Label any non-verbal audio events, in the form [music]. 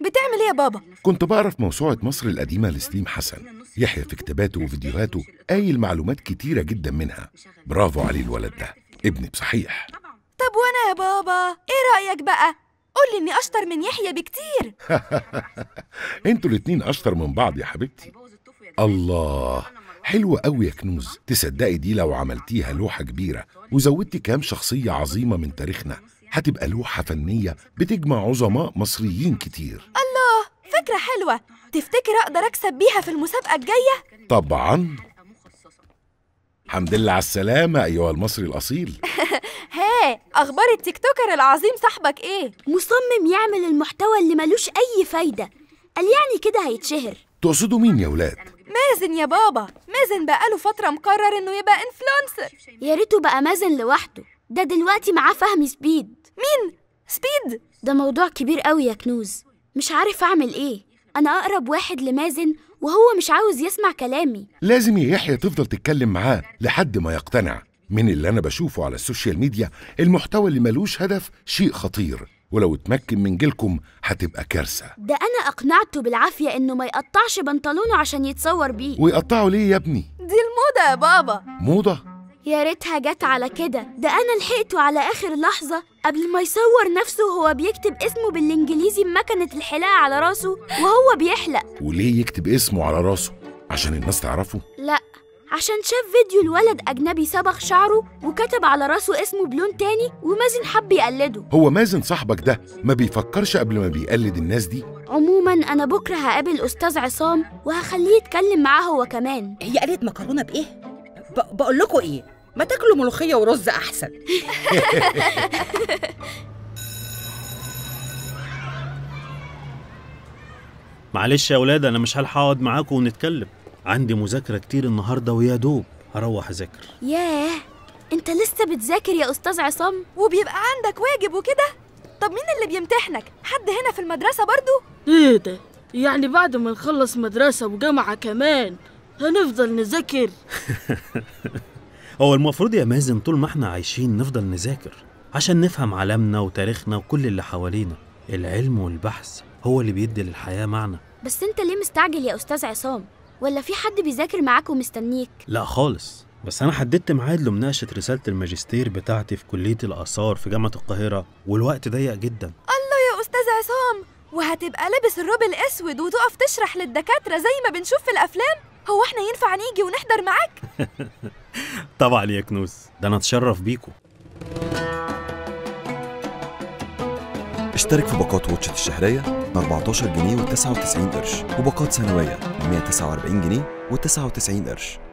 بتعمل ايه يا بابا؟ كنت بعرف موسوعة مصر القديمة لسليم حسن يحيى في كتاباته وفيديوهاته قايل معلومات كتيرة جدا منها برافو عليه الولد ده ابني بصحيح طب وانا يا بابا ايه رأيك بقى؟ قول لي اني اشطر من يحيى بكتير [laughs] انتوا الاتنين اشطر من بعض يا حبيبتي الله حلوة قوي يا كنوز تصدقي دي لو عملتيها لوحة كبيرة وزودتي كام شخصية عظيمة من تاريخنا هتبقى لوحة فنية بتجمع عظماء مصريين كتير الله فكرة حلوة تفتكر أقدر أكسب بيها في المسابقة الجاية؟ طبعا حمد لله على السلامة أيها المصري الأصيل [laughs] ها أخبار التيك توكر العظيم صاحبك إيه؟ مصمم يعمل المحتوى اللي ملوش أي فايدة قال يعني كده هيتشهر تقصدوا مين يا ولاد؟ مازن يا بابا مازن بقاله فترة مقرر إنه يبقى إنفلونسر يا ريته بقى مازن لوحده ده دلوقتي معاه فهم سبيد مين؟ سبيد ده موضوع كبير قوي يا كنوز مش عارف أعمل إيه أنا أقرب واحد لمازن وهو مش عاوز يسمع كلامي لازم يا يحيى تفضل تتكلم معاه لحد ما يقتنع من اللي أنا بشوفه على السوشيال ميديا المحتوى اللي ملوش هدف شيء خطير ولو اتمكن من جيلكم هتبقى كارثة ده أنا أقنعته بالعافية إنه ما يقطعش بنطلونه عشان يتصور بيه ويقطعه ليه يا ابني؟ دي الموضة يا بابا موضة؟ يا ريتها جت على كده ده أنا لحقته على آخر لحظة قبل ما يصور نفسه هو بيكتب اسمه بالإنجليزي بمكنة الحلاقة على راسه وهو بيحلق وليه يكتب اسمه على راسه؟ عشان الناس تعرفه؟ لأ عشان شاف فيديو الولد أجنبي صبغ شعره وكتب على راسه اسمه بلون تاني ومازن حب يقلده هو مازن صاحبك ده ما بيفكرش قبل ما بيقلد الناس دي عموما أنا بكرة هقابل أستاذ عصام وهخليه يتكلم معاه هو كمان هي قالت مكرونة بإيه؟ بقول لكم إيه؟ ما تاكلوا ملوخيه ورز احسن [laughs] معلش يا ولاد انا مش هلحق اقعد معاكم ونتكلم عندي مذاكره كتير النهارده ويا دوب هروح اذاكر ياه انت لسه بتذاكر يا استاذ عصام وبيبقى عندك واجب وكده طب مين اللي بيمتحنك حد هنا في المدرسه برضو ايه ده يعني بعد ما نخلص مدرسه وجامعه كمان هنفضل نذاكر [laughs] هو المفروض يا مازن طول ما احنا عايشين نفضل نذاكر عشان نفهم عالمنا وتاريخنا وكل اللي حوالينا العلم والبحث هو اللي بيدي للحياة معنى بس انت ليه مستعجل يا استاذ عصام ولا في حد بيذاكر معاك ومستنيك لا خالص بس انا حددت ميعاد لمناقشه رساله الماجستير بتاعتي في كليه الاثار في جامعه القاهره والوقت ضيق جدا الله يا استاذ عصام وهتبقى لابس الروب الاسود وتقف تشرح للدكاتره زي ما بنشوف في الافلام هو احنا ينفع نيجي ونحضر معاك [laughs] طبعا يا كنوز ده انا اتشرف بيكو اشترك في باقات واتش الشهرية من 14 جنيه و99 قرش وباقات سنوية من 149 جنيه و99 قرش